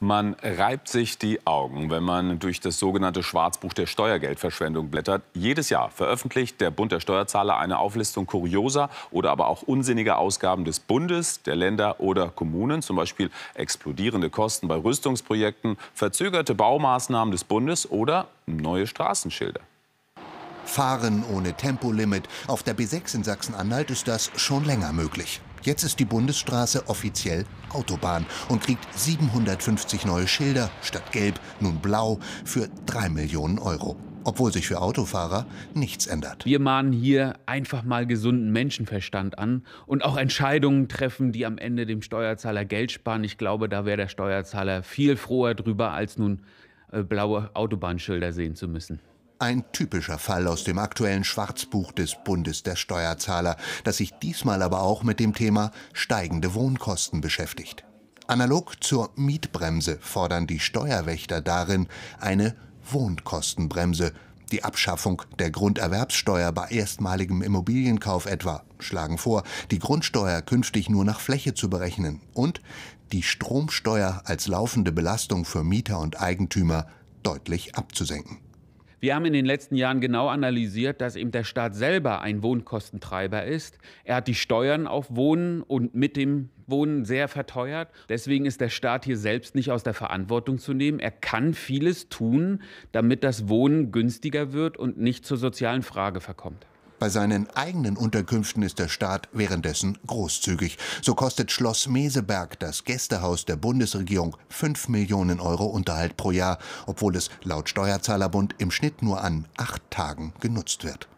Man reibt sich die Augen, wenn man durch das sogenannte Schwarzbuch der Steuergeldverschwendung blättert. Jedes Jahr veröffentlicht der Bund der Steuerzahler eine Auflistung kurioser oder aber auch unsinniger Ausgaben des Bundes, der Länder oder Kommunen, zum Beispiel explodierende Kosten bei Rüstungsprojekten, verzögerte Baumaßnahmen des Bundes oder neue Straßenschilder. Fahren ohne Tempolimit auf der B6 in Sachsen-Anhalt ist das schon länger möglich. Jetzt ist die Bundesstraße offiziell Autobahn und kriegt 750 neue Schilder, statt gelb nun blau, für 3 Millionen Euro. Obwohl sich für Autofahrer nichts ändert. Wir mahnen hier einfach mal gesunden Menschenverstand an und auch Entscheidungen treffen, die am Ende dem Steuerzahler Geld sparen. Ich glaube, da wäre der Steuerzahler viel froher drüber, als nun äh, blaue Autobahnschilder sehen zu müssen. Ein typischer Fall aus dem aktuellen Schwarzbuch des Bundes der Steuerzahler, das sich diesmal aber auch mit dem Thema steigende Wohnkosten beschäftigt. Analog zur Mietbremse fordern die Steuerwächter darin eine Wohnkostenbremse, die Abschaffung der Grunderwerbssteuer bei erstmaligem Immobilienkauf etwa, schlagen vor, die Grundsteuer künftig nur nach Fläche zu berechnen und die Stromsteuer als laufende Belastung für Mieter und Eigentümer deutlich abzusenken. Wir haben in den letzten Jahren genau analysiert, dass eben der Staat selber ein Wohnkostentreiber ist. Er hat die Steuern auf Wohnen und mit dem Wohnen sehr verteuert. Deswegen ist der Staat hier selbst nicht aus der Verantwortung zu nehmen. Er kann vieles tun, damit das Wohnen günstiger wird und nicht zur sozialen Frage verkommt. Bei seinen eigenen Unterkünften ist der Staat währenddessen großzügig. So kostet Schloss Meseberg, das Gästehaus der Bundesregierung, 5 Millionen Euro Unterhalt pro Jahr, obwohl es laut Steuerzahlerbund im Schnitt nur an acht Tagen genutzt wird.